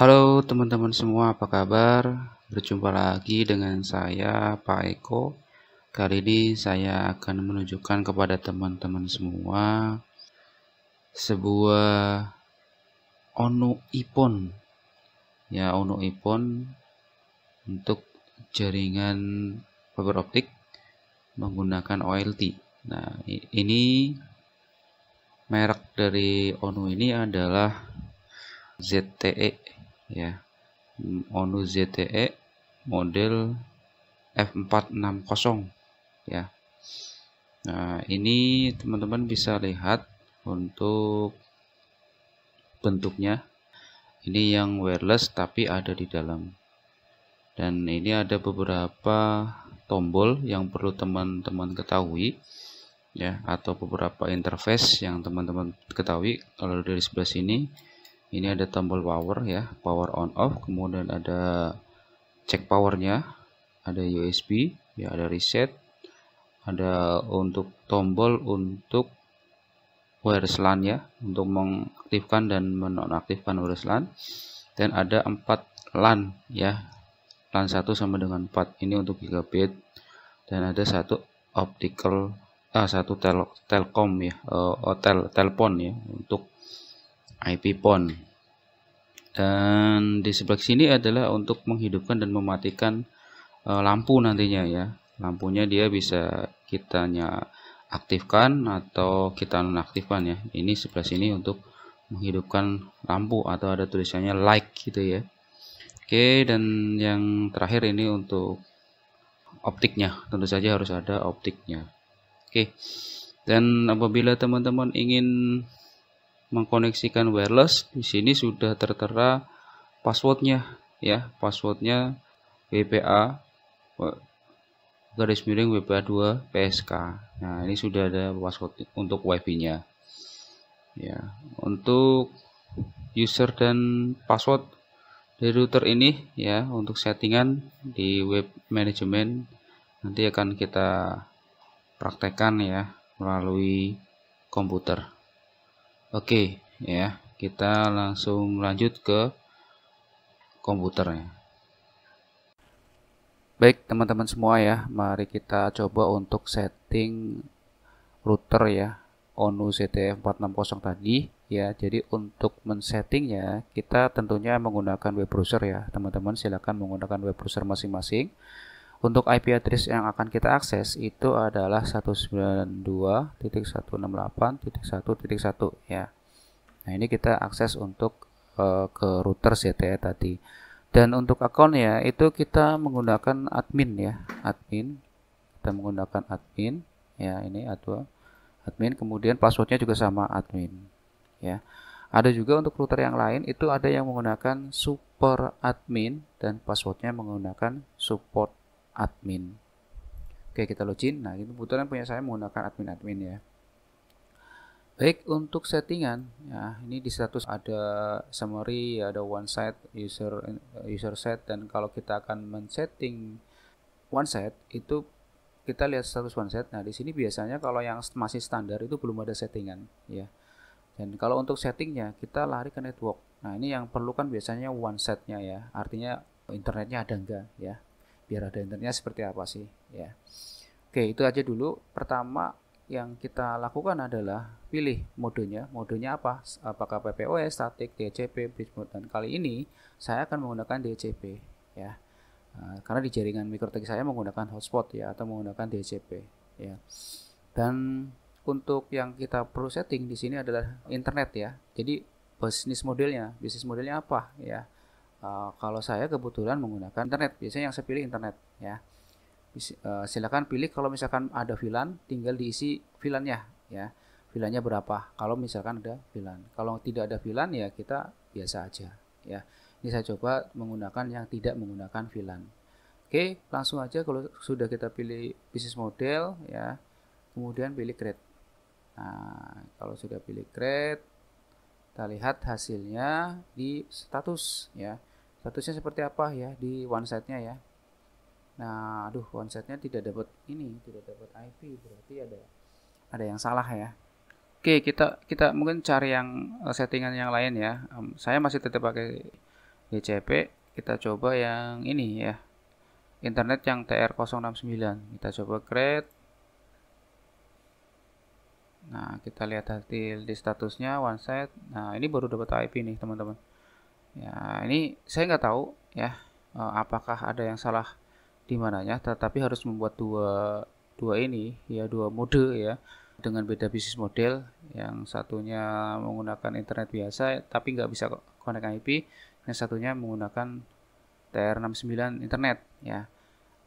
Halo teman-teman semua, apa kabar? Berjumpa lagi dengan saya Pak Eko. Kali ini saya akan menunjukkan kepada teman-teman semua sebuah Ono Ipon. Ya, Ono Ipon untuk jaringan fiber optik menggunakan OLT. Nah, ini merek dari Ono ini adalah ZTE ya Onu ZTE model F460 ya Nah ini teman-teman bisa lihat untuk bentuknya ini yang wireless tapi ada di dalam dan ini ada beberapa tombol yang perlu teman-teman ketahui ya atau beberapa interface yang teman-teman ketahui kalau dari sebelah sini ini ada tombol power ya power on off kemudian ada cek powernya ada USB ya ada reset ada untuk tombol untuk wireless LAN ya untuk mengaktifkan dan menonaktifkan wireless LAN dan ada empat LAN ya LAN satu sama dengan empat ini untuk gigabit dan ada satu optical ah satu tel, telkom ya uh, tel telepon ya untuk IP PON dan di sebelah sini adalah untuk menghidupkan dan mematikan e, lampu nantinya ya lampunya dia bisa kita aktifkan atau kita nonaktifkan ya ini sebelah sini untuk menghidupkan lampu atau ada tulisannya like gitu ya oke dan yang terakhir ini untuk optiknya tentu saja harus ada optiknya oke dan apabila teman-teman ingin mengkoneksikan wireless di sini sudah tertera passwordnya ya passwordnya WPA garis miring WPA 2 PSK nah ini sudah ada password untuk WiFi nya ya untuk user dan password dari router ini ya untuk settingan di web management nanti akan kita praktekkan ya melalui komputer Oke, ya. Kita langsung lanjut ke komputernya. Baik, teman-teman semua ya. Mari kita coba untuk setting router ya ONU CTF460 tadi ya. Jadi untuk men-settingnya kita tentunya menggunakan web browser ya. Teman-teman silakan menggunakan web browser masing-masing. Untuk IP address yang akan kita akses itu adalah 192.168.1.1 ya. Nah, ini kita akses untuk uh, ke router ZTE ya, tadi. Dan untuk account ya itu kita menggunakan admin ya, admin. Kita menggunakan admin ya, ini atau admin kemudian passwordnya juga sama admin ya. Ada juga untuk router yang lain itu ada yang menggunakan super admin dan passwordnya menggunakan support admin. Oke, kita login. Nah, ini kebetulan punya saya menggunakan admin-admin ya. Baik, untuk settingan, ya, ini di status ada summary, ada one set, user user set dan kalau kita akan men-setting one set itu kita lihat status one set. Nah, di sini biasanya kalau yang masih standar itu belum ada settingan, ya. Dan kalau untuk settingnya kita lari ke network. Nah, ini yang perlukan biasanya one setnya ya. Artinya internetnya ada enggak, ya biar ada internetnya seperti apa sih ya oke itu aja dulu pertama yang kita lakukan adalah pilih modenya modenya apa apakah PPOS static DHCP bitmode dan kali ini saya akan menggunakan DHCP ya e, karena di jaringan mikrotik saya menggunakan hotspot ya atau menggunakan DHCP ya dan untuk yang kita perlu setting di sini adalah internet ya jadi bisnis modelnya bisnis modelnya apa ya Uh, kalau saya kebetulan menggunakan internet, biasanya yang saya pilih internet ya. Bis, uh, silakan pilih kalau misalkan ada VLAN, tinggal diisi VLAN-nya ya. VLAN-nya berapa? Kalau misalkan ada VLAN. Kalau tidak ada VLAN ya kita biasa aja ya. Ini saya coba menggunakan yang tidak menggunakan VLAN. Oke, langsung aja kalau sudah kita pilih bisnis model ya. Kemudian pilih create. Nah, kalau sudah pilih create kita lihat hasilnya di status ya statusnya seperti apa ya di one setnya ya nah aduh one setnya tidak dapat ini tidak dapat IP berarti ada ada yang salah ya oke kita kita mungkin cari yang eh, settingan yang lain ya um, saya masih tetap pakai DCP kita coba yang ini ya internet yang TR069 kita coba create nah kita lihat hasil di statusnya one set nah ini baru dapat IP nih teman-teman Ya, ini saya nggak tahu ya eh, apakah ada yang salah di mananya, tetapi harus membuat dua dua ini ya dua mode ya dengan beda bisnis model yang satunya menggunakan internet biasa tapi nggak bisa connect IP yang satunya menggunakan TR69 internet ya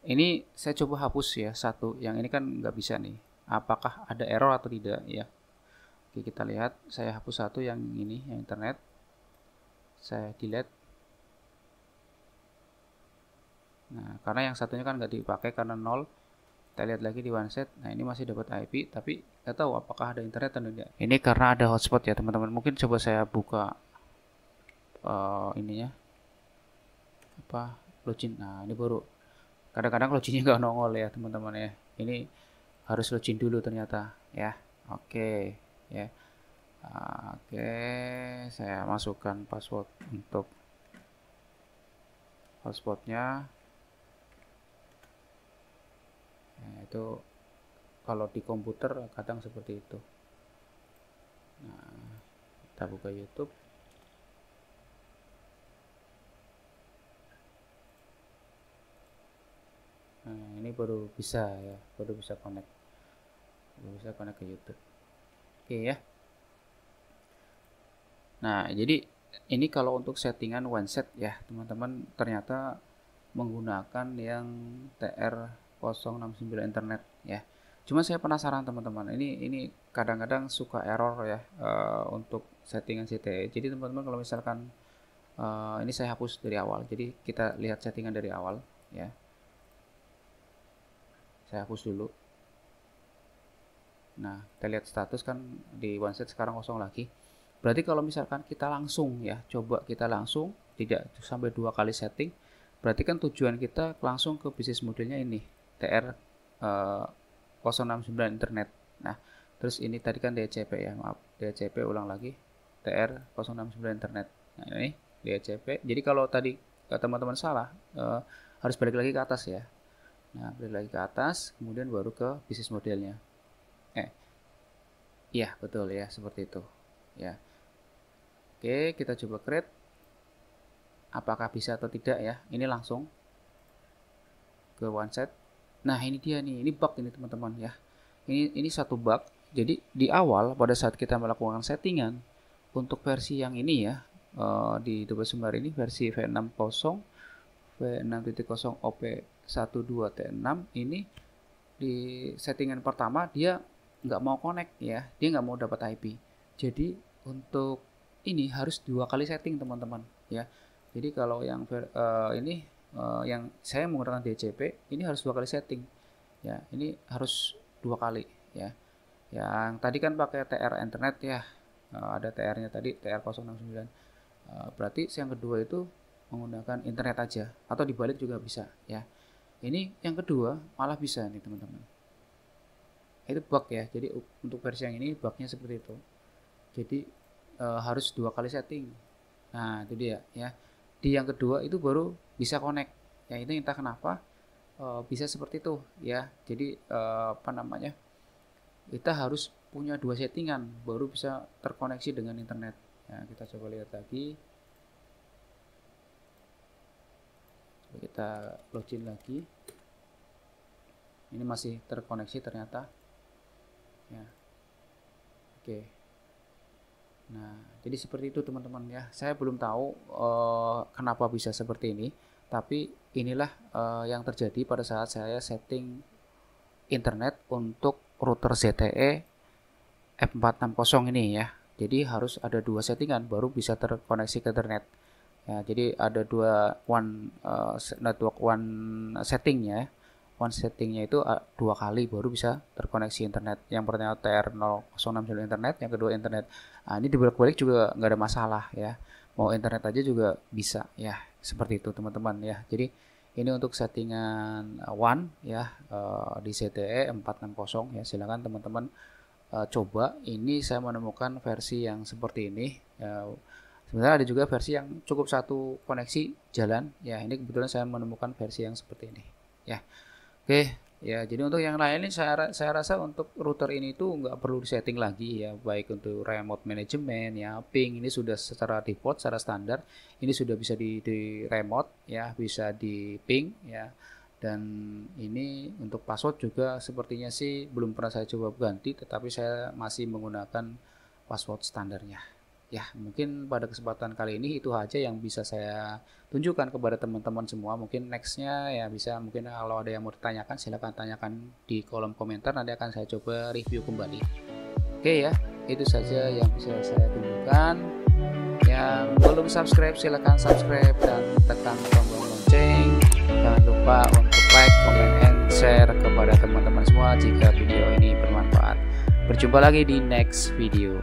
ini saya coba hapus ya satu yang ini kan nggak bisa nih apakah ada error atau tidak ya Oke kita lihat saya hapus satu yang ini yang internet saya delete nah karena yang satunya kan nggak dipakai karena nol kita lihat lagi di one set. nah ini masih dapat IP tapi nggak tahu apakah ada internet atau tidak ini karena ada hotspot ya teman-teman mungkin coba saya buka uh, ininya apa login nah ini baru kadang-kadang loginnya nggak nongol ya teman-teman ya ini harus login dulu ternyata ya oke okay. ya Oke, saya masukkan password untuk hotspotnya. Nah, ya, itu kalau di komputer kadang seperti itu. Nah, kita buka YouTube. Nah, ini baru bisa ya, baru bisa connect. Baru bisa connect ke YouTube. Oke ya. Nah, jadi ini kalau untuk settingan one set ya, teman-teman ternyata menggunakan yang TR069 internet ya. Cuma saya penasaran teman-teman, ini ini kadang-kadang suka error ya uh, untuk settingan CTE. Jadi teman-teman kalau misalkan uh, ini saya hapus dari awal. Jadi kita lihat settingan dari awal ya. Saya hapus dulu. Nah, kita lihat status kan di one set sekarang kosong lagi. Berarti kalau misalkan kita langsung ya, coba kita langsung tidak sampai dua kali setting, berarti kan tujuan kita langsung ke bisnis modelnya ini TR eh, 069 internet. Nah, terus ini tadi kan DCP ya, maaf, DCP ulang lagi TR 069 internet. Nah, ini DCP. Jadi kalau tadi eh, teman-teman salah, eh, harus balik lagi ke atas ya. Nah, balik lagi ke atas, kemudian baru ke bisnis modelnya. Eh. Iya, betul ya, seperti itu. Ya. Oke, kita coba create. Apakah bisa atau tidak ya? Ini langsung ke one set. Nah, ini dia nih. Ini bug ini teman-teman ya. Ini ini satu bug. Jadi di awal pada saat kita melakukan settingan untuk versi yang ini ya eh, di double sumber ini versi V60 V6.0 OP12T6 ini di settingan pertama dia nggak mau connect ya dia nggak mau dapat IP jadi untuk ini harus dua kali setting teman-teman ya. Jadi kalau yang uh, ini uh, yang saya menggunakan DCP ini harus dua kali setting ya. Ini harus dua kali ya. Yang tadi kan pakai TR internet ya. Uh, ada TR-nya tadi TR069. Uh, berarti yang kedua itu menggunakan internet aja atau dibalik juga bisa ya. Ini yang kedua malah bisa nih teman-teman. Itu bug ya. Jadi untuk versi yang ini bugnya seperti itu. Jadi e, harus dua kali setting. Nah, itu dia ya. Di yang kedua itu baru bisa connect. Ya itu entah kenapa e, bisa seperti itu ya. Jadi e, apa namanya? Kita harus punya dua settingan baru bisa terkoneksi dengan internet. Ya, kita coba lihat lagi. kita login lagi. Ini masih terkoneksi ternyata. Ya. Oke. Okay. Nah, jadi seperti itu teman-teman ya. Saya belum tahu uh, kenapa bisa seperti ini, tapi inilah uh, yang terjadi pada saat saya setting internet untuk router ZTE F460 ini ya. Jadi harus ada dua settingan baru bisa terkoneksi ke internet. Ya, jadi ada dua one uh, network one settingnya settingnya itu ah, dua kali baru bisa terkoneksi internet. Yang pertama tr jalur internet, yang kedua internet. Nah, ini dibalik-balik juga nggak ada masalah ya. Mau internet aja juga bisa ya. Seperti itu teman-teman ya. Jadi ini untuk settingan ah, one ya ah, di CTE 460 ya. Silakan teman-teman coba. Ini saya menemukan versi yang seperti ini. Ya. Sebenarnya ada juga versi yang cukup satu koneksi jalan. Ya, ini kebetulan saya menemukan versi yang seperti ini ya Oke, ya jadi untuk yang lain ini saya saya rasa untuk router ini itu nggak perlu disetting lagi ya, baik untuk remote management ya, ping ini sudah secara default secara standar, ini sudah bisa di, di remote ya, bisa di ping ya. Dan ini untuk password juga sepertinya sih belum pernah saya coba ganti, tetapi saya masih menggunakan password standarnya ya mungkin pada kesempatan kali ini itu aja yang bisa saya tunjukkan kepada teman-teman semua mungkin nextnya ya bisa mungkin kalau ada yang mau ditanyakan silahkan tanyakan di kolom komentar nanti akan saya coba review kembali oke ya itu saja yang bisa saya tunjukkan yang belum subscribe silahkan subscribe dan tekan tombol lonceng jangan lupa untuk like, comment, and share kepada teman-teman semua jika video ini bermanfaat berjumpa lagi di next video